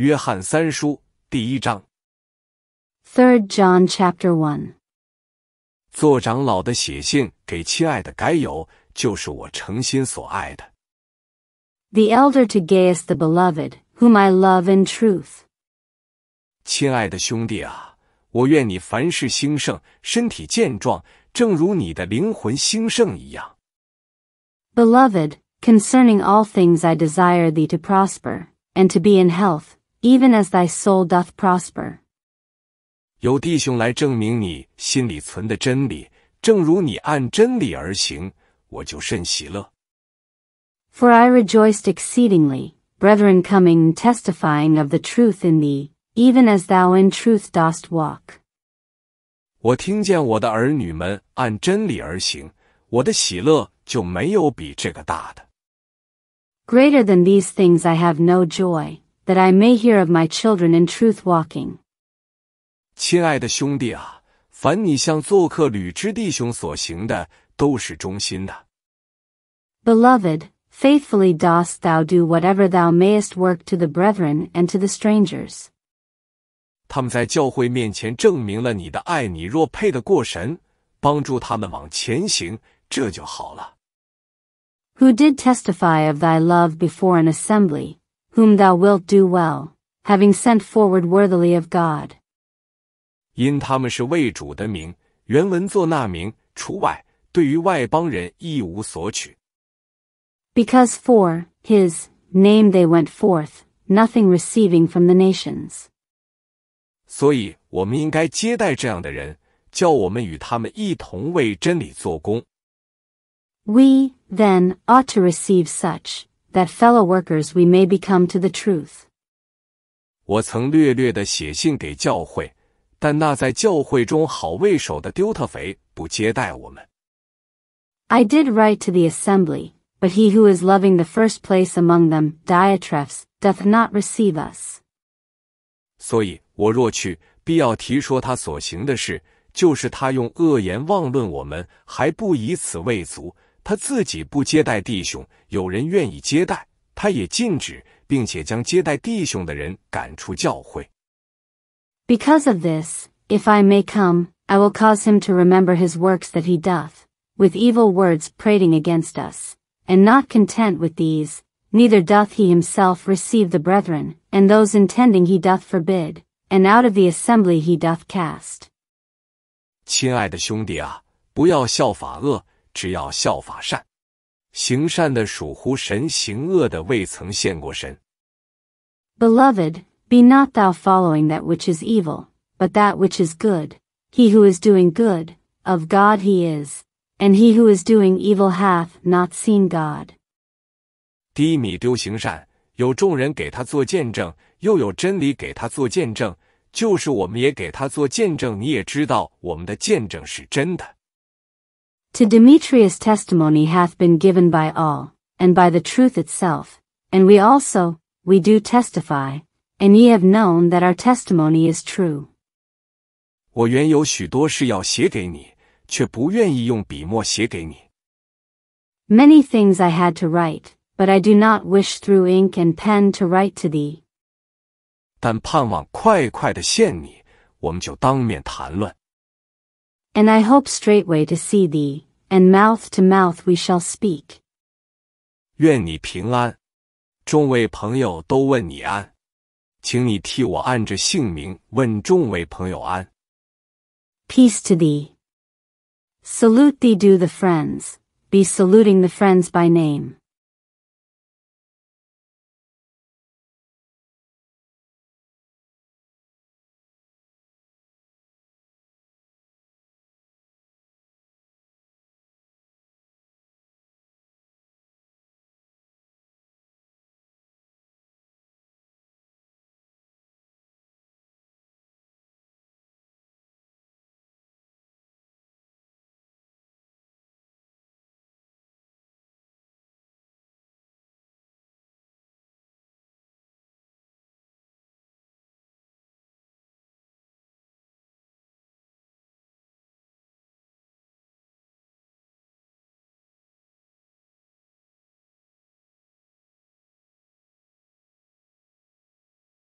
约翰三书第一章。Third John chapter one。做长老的写信给亲爱的该友，就是我诚心所爱的。The elder to Gaius the beloved, whom I love in truth。亲爱的兄弟啊，我愿你凡事兴盛，身体健壮，正如你的灵魂兴盛一样。Beloved, concerning all things I desire thee to prosper, and to be in health, even as thy soul doth prosper。有弟兄来证明你心里存的真理，正如你按真理而行，我就甚喜乐。For I rejoiced exceedingly, brethren coming testifying of the truth in thee, even as thou in truth dost walk. 我听见我的儿女们按真理而行，我的喜乐就没有比这个大的。Greater than these things I have no joy, that I may hear of my children in truth walking. 亲爱的兄弟啊，凡你向做客旅之弟兄所行的，都是忠心的。Beloved, faithfully dost thou do whatever thou mayest work to the brethren and to the strangers. 他们在教会面前证明了你的爱，你若配得过神，帮助他们往前行，这就好了。Who did testify of thy love before an assembly, whom thou wilt do well, having sent forward worthily of God. 因他们是为主的名，原文作那名除外，对于外邦人一无所取。Because for his name they went forth, nothing receiving from the nations. 所以，我们应该接待这样的人，叫我们与他们一同为真理做工。We then ought to receive such that fellow workers we may become to the truth. 我曾略略的写信给教会，但那在教会中好为首的丢特肥不接待我们。I did write to the assembly, but he who is loving the first place among them, Diotrephes, doth not receive us. 所以，我若去，必要提说他所行的事，就是他用恶言妄论我们，还不以此为足。他自己不接待弟兄，有人愿意接待，他也禁止，并且将接待弟兄的人赶出教会。Because of this, if I may come, I will cause him to remember his works that he doth, with evil words prating against us. And not content with these, neither doth he himself receive the brethren, and those intending he doth forbid, and out of the assembly he doth cast. 亲爱的兄弟啊，不要效法恶。只要效法善，行善的属乎神，行恶的未曾现过神。Beloved, be not thou following that which is evil, but that which is good. He who is doing good, of God he is, and he who is doing evil hath not seen God. 低米丢行善，有众人给他做见证，又有真理给他做见证，就是我们也给他做见证。你也知道，我们的见证是真的。to Demetrius testimony hath been given by all, and by the truth itself, and we also, we do testify, and ye have known that our testimony is true. 我原有许多事要写给你，却不愿意用笔墨写给你。Many things I had to write, but I do not wish through ink and pen to write to thee. 但盼望快快的见你，我们就当面谈论。and I hope straightway to see thee, and mouth to mouth we shall speak. 愿你平安，众位朋友都问你安，请你替我按着姓名问众位朋友安。Peace to thee. Salute thee do the friends, be saluting the friends by name.